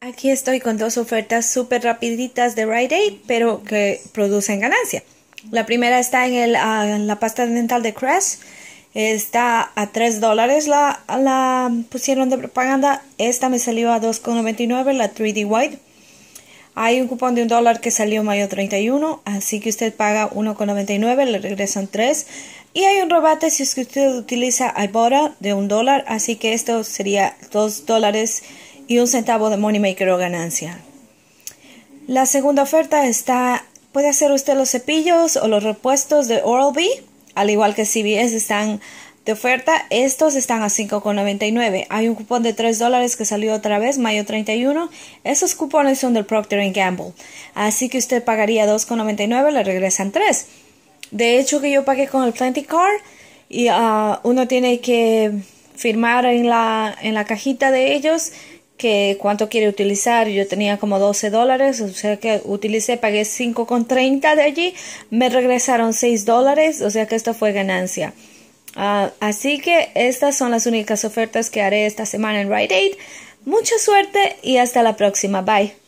Aquí estoy con dos ofertas súper rapiditas de Rite Aid, pero que producen ganancia. La primera está en, ah, la pasta dental de Crest. Está a 3 dólares la, pusieron de propaganda. Esta me salió a 2,99, la 3D White. Hay un cupón de $1 dólar que salió mayo 31, así que usted paga 1,99, le regresan 3. Y hay un rebate si usted utiliza Ibora de $1, dólar, así que esto sería 2 dólares y un centavo de Moneymaker o ganancia. La segunda oferta está, puede hacer usted los cepillos o los repuestos de Oral-B, al igual que CBS están de oferta, estos están a 5,99. Hay un cupón de 3 dólares que salió otra vez, mayo 31. Esos cupones son del Procter Gamble. Así que usted pagaría 2,99, le regresan 3. De hecho, que yo pagué con el Plenty Card y ah, uno tiene que firmar en la, en la cajita de ellos que cuánto quiere utilizar. Yo tenía como 12 dólares, o sea que utilicé, pagué 5,30 de allí, me regresaron 6 dólares, o sea que esto fue ganancia. Ah, así que estas son las únicas ofertas que haré esta semana en Rite Aid. Mucha suerte y hasta la próxima. Bye.